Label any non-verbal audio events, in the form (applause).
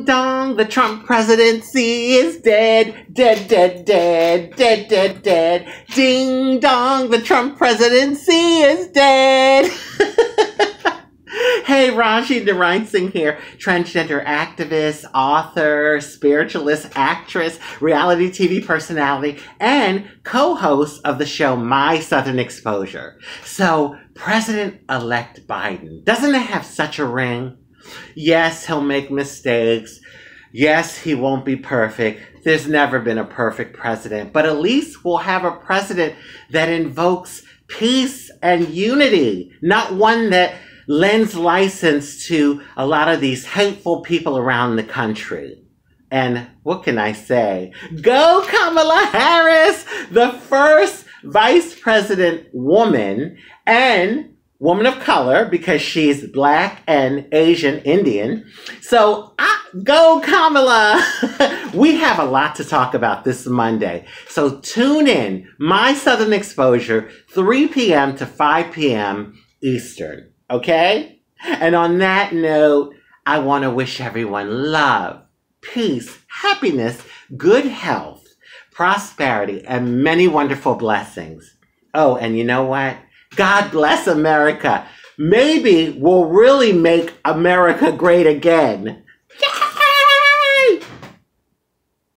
Ding dong, the Trump presidency is dead, dead, dead, dead, dead, dead, dead. Ding dong, the Trump presidency is dead. (laughs) hey, Rashi Narine Singh here, transgender activist, author, spiritualist, actress, reality TV personality, and co-host of the show My Southern Exposure. So, President-elect Biden, doesn't it have such a ring? Yes, he'll make mistakes. Yes, he won't be perfect. There's never been a perfect president, but at least we'll have a president that invokes peace and unity, not one that lends license to a lot of these hateful people around the country. And what can I say? Go Kamala Harris, the first vice president woman and woman of color because she's black and Asian Indian. So I, go Kamala. (laughs) we have a lot to talk about this Monday. So tune in My Southern Exposure 3 p.m. to 5 p.m. Eastern, okay? And on that note, I want to wish everyone love, peace, happiness, good health, prosperity, and many wonderful blessings. Oh, and you know what? God bless America. Maybe we'll really make America great again.